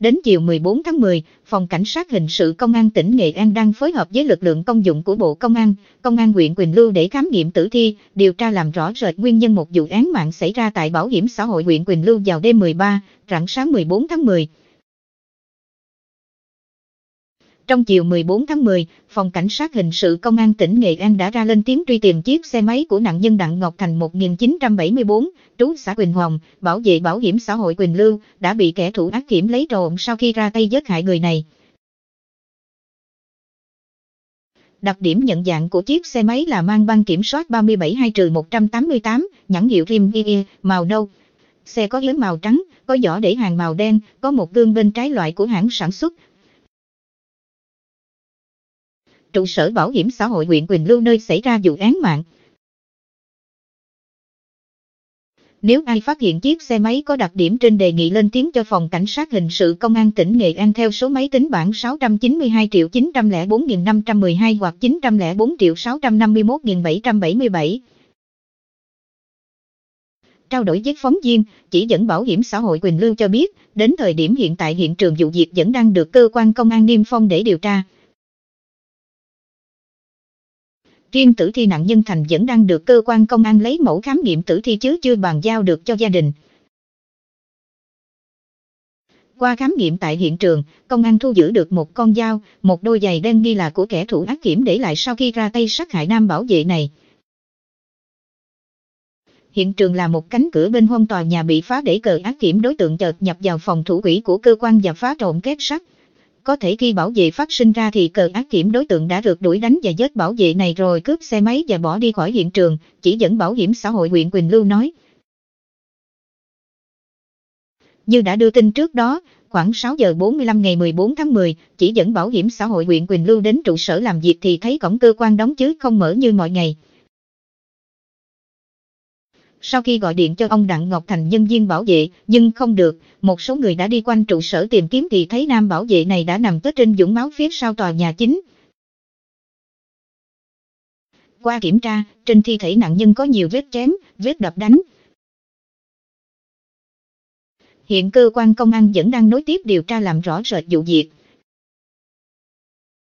Đến chiều 14 tháng 10, Phòng Cảnh sát Hình sự Công an tỉnh Nghệ An đang phối hợp với lực lượng công dụng của Bộ Công an, Công an huyện Quỳnh Lưu để khám nghiệm tử thi, điều tra làm rõ rệt nguyên nhân một vụ án mạng xảy ra tại Bảo hiểm xã hội huyện Quỳnh Lưu vào đêm 13, rạng sáng 14 tháng 10. Trong chiều 14 tháng 10, Phòng Cảnh sát Hình sự Công an tỉnh Nghệ An đã ra lên tiếng truy tìm chiếc xe máy của nạn nhân Đặng Ngọc Thành 1974, trú xã Quỳnh Hồng, bảo vệ bảo hiểm xã hội Quỳnh Lưu, đã bị kẻ thủ ác kiểm lấy trộm sau khi ra tay giết hại người này. Đặc điểm nhận dạng của chiếc xe máy là mang băng kiểm soát 372-188, nhãn hiệu Rimgear, e, màu nâu. Xe có yếm màu trắng, có giỏ để hàng màu đen, có một gương bên trái loại của hãng sản xuất, trụ sở Bảo hiểm xã hội huyện Quỳnh Lưu nơi xảy ra vụ án mạng. Nếu ai phát hiện chiếc xe máy có đặc điểm trên đề nghị lên tiếng cho phòng cảnh sát hình sự công an tỉnh Nghệ An theo số máy tính bảng 692 904.512 hoặc 904 651.777. Trao đổi với phóng viên, chỉ dẫn Bảo hiểm xã hội Quỳnh Lưu cho biết, đến thời điểm hiện tại hiện trường vụ việc vẫn đang được cơ quan công an niêm phong để điều tra riêng tử thi nạn nhân Thành vẫn đang được cơ quan công an lấy mẫu khám nghiệm tử thi chứ chưa bàn giao được cho gia đình. Qua khám nghiệm tại hiện trường, công an thu giữ được một con dao, một đôi giày đen nghi là của kẻ thủ ác kiểm để lại sau khi ra tay sát hại nam bảo vệ này. Hiện trường là một cánh cửa bên hông tòa nhà bị phá để cờ ác kiểm đối tượng chợt nhập vào phòng thủ quỹ của cơ quan và phá trộm két sắt, có thể khi bảo vệ phát sinh ra thì cờ ác kiểm đối tượng đã được đuổi đánh và giết bảo vệ này rồi cướp xe máy và bỏ đi khỏi hiện trường, chỉ dẫn bảo hiểm xã hội huyện Quỳnh Lưu nói. Như đã đưa tin trước đó, khoảng 6 giờ 45 ngày 14 tháng 10, chỉ dẫn bảo hiểm xã hội huyện Quỳnh Lưu đến trụ sở làm việc thì thấy cổng cơ quan đóng chứ không mở như mọi ngày. Sau khi gọi điện cho ông Đặng Ngọc Thành nhân viên bảo vệ, nhưng không được, một số người đã đi quanh trụ sở tìm kiếm thì thấy nam bảo vệ này đã nằm tới trên dũng máu phía sau tòa nhà chính. Qua kiểm tra, trên thi thể nạn nhân có nhiều vết chém, vết đập đánh. Hiện cơ quan công an vẫn đang nối tiếp điều tra làm rõ rệt vụ việc.